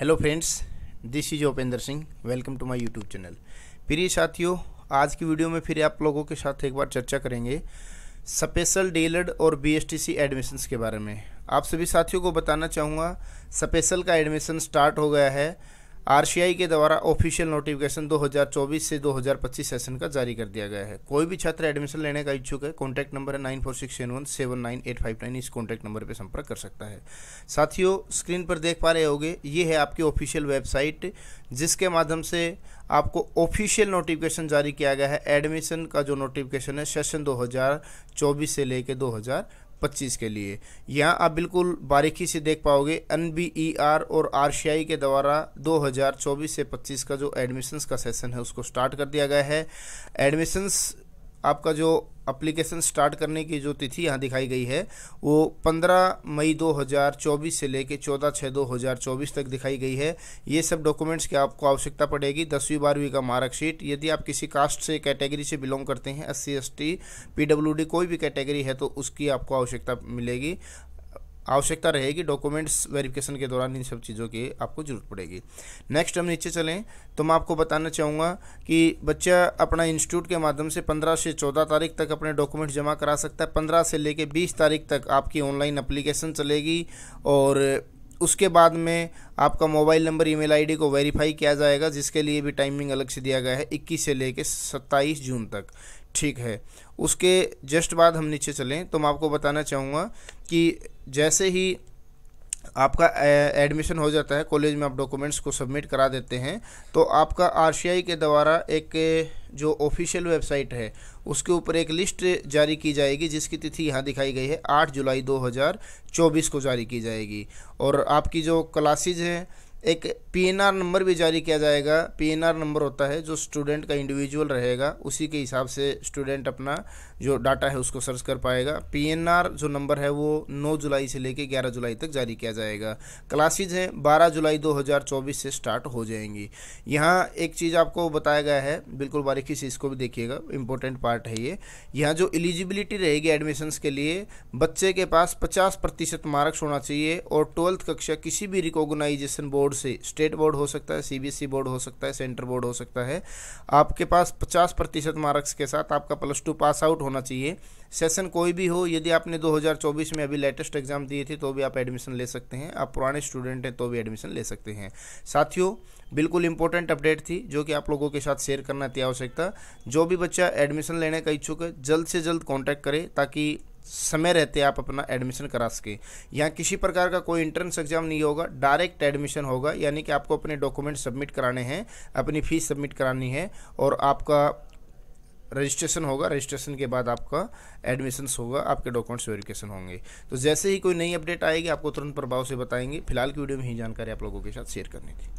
hello friends this is Upendra Singh welcome to my YouTube channel प्रिय साथियों आज की वीडियो में फिर आप लोगों के साथ एक बार चर्चा करेंगे स्पेशल डेलड और बीएसटीसी एडमिशन्स के बारे में आप सभी साथियों को बताना चाहूँगा स्पेशल का एडमिशन स्टार्ट हो गया है आरसीआई के द्वारा ऑफिशियल नोटिफिकेशन 2024 से 2025 सेशन का जारी कर दिया गया है कोई भी छात्र एडमिशन लेने का इच्छुक है कॉन्टैक्ट नंबर है nine four six seven one seven nine eight five nine इस कॉन्टैक्ट नंबर पर संपर्क कर सकता है साथियों स्क्रीन पर देख पा रहे होंगे ये है आपकी ऑफिशियल वेबसाइट जिसके माध्यम से आपको ऑफिशियल नोटिफिकेशन जारी किया गया है एडमिशन का जो नोटिफिकेशन है सेशन 2024 से लेकर 2025 पच्चीस के लिए यहाँ आप बिल्कुल बारीकी से देख पाओगे एन बी ई आर और आर सी आई के द्वारा 2024 से 25 का जो एडमिशन्स का सेशन है उसको स्टार्ट कर दिया गया है एडमिशन्स आपका जो अप्लीकेशन स्टार्ट करने की जो तिथि यहाँ दिखाई गई है वो 15 मई 2024 से लेकर 14 छः 2024 तक दिखाई गई है ये सब डॉक्यूमेंट्स की आपको आवश्यकता पड़ेगी दसवीं बारहवीं का मार्कशीट यदि आप किसी कास्ट से कैटेगरी से बिलोंग करते हैं एस सी एस टी कोई भी कैटेगरी है तो उसकी आपको आवश्यकता मिलेगी आवश्यकता रहेगी डॉक्यूमेंट्स वेरिफिकेशन के दौरान इन सब चीज़ों की आपको ज़रूरत पड़ेगी नेक्स्ट हम नीचे चलें तो मैं आपको बताना चाहूँगा कि बच्चा अपना इंस्टीट्यूट के माध्यम से पंद्रह से चौदह तारीख तक अपने डॉक्यूमेंट्स जमा करा सकता है पंद्रह से लेकर बीस तारीख तक आपकी ऑनलाइन अप्लीकेशन चलेगी और उसके बाद में आपका मोबाइल नंबर ईमेल आईडी को वेरीफाई किया जाएगा जिसके लिए भी टाइमिंग अलग से दिया गया है 21 से लेकर 27 जून तक ठीक है उसके जस्ट बाद हम नीचे चलें तो मैं आपको बताना चाहूँगा कि जैसे ही आपका एडमिशन हो जाता है कॉलेज में आप डॉक्यूमेंट्स को सबमिट करा देते हैं तो आपका आरसीआई के द्वारा एक जो ऑफिशियल वेबसाइट है उसके ऊपर एक लिस्ट जारी की जाएगी जिसकी तिथि यहाँ दिखाई गई है 8 जुलाई 2024 को जारी की जाएगी और आपकी जो क्लासेज हैं एक पीएनआर नंबर भी जारी किया जाएगा पीएनआर नंबर होता है जो स्टूडेंट का इंडिविजुअल रहेगा उसी के हिसाब से स्टूडेंट अपना जो डाटा है उसको सर्च कर पाएगा पीएनआर जो नंबर है वो 9 जुलाई से लेकर 11 जुलाई तक जारी किया जाएगा क्लासेज हैं 12 जुलाई 2024 से स्टार्ट हो जाएंगी यहाँ एक चीज़ आपको बताया गया है बिल्कुल बारीकी से इसको भी देखिएगा इंपॉर्टेंट पार्ट है ये यहाँ जो एलिजिबिलिटी रहेगी एडमिशन्स के लिए बच्चे के पास पचास मार्क्स होना चाहिए और ट्वेल्थ कक्षा किसी भी रिकोगनाइजेशन बोर्ड बोर्ड से स्टेट बोर्ड हो सकता है सीबीएसई e बोर्ड हो सकता है सेंटर बोर्ड हो सकता है आपके पास पचास प्रतिशत मार्क्स के साथ आपका प्लस टू पास आउट होना चाहिए सेशन कोई भी हो यदि आपने 2024 में अभी लेटेस्ट एग्जाम दिए थे तो भी आप एडमिशन ले सकते हैं आप पुराने स्टूडेंट हैं तो भी एडमिशन ले सकते हैं साथियों बिल्कुल इंपॉर्टेंट अपडेट थी जो कि आप लोगों के साथ शेयर करना अति आवश्यकता जो भी बच्चा एडमिशन लेने का इच्छुक है जल्द से जल्द कॉन्टैक्ट करे ताकि समय रहते आप अपना एडमिशन करा सके यहाँ किसी प्रकार का कोई इंट्रेंस एग्जाम नहीं होगा डायरेक्ट एडमिशन होगा यानी कि आपको अपने डॉक्यूमेंट सबमिट कराने हैं अपनी फ़ीस सबमिट करानी है और आपका रजिस्ट्रेशन होगा रजिस्ट्रेशन के बाद आपका एडमिशन्स होगा आपके डॉक्यूमेंट्स वेरिफिकेशन होंगे तो जैसे ही कोई नई अपडेट आएगी आपको तुरंत प्रभाव से बताएंगे फिलहाल की वीडियो में ही जानकारी आप लोगों के साथ शेयर करनी थी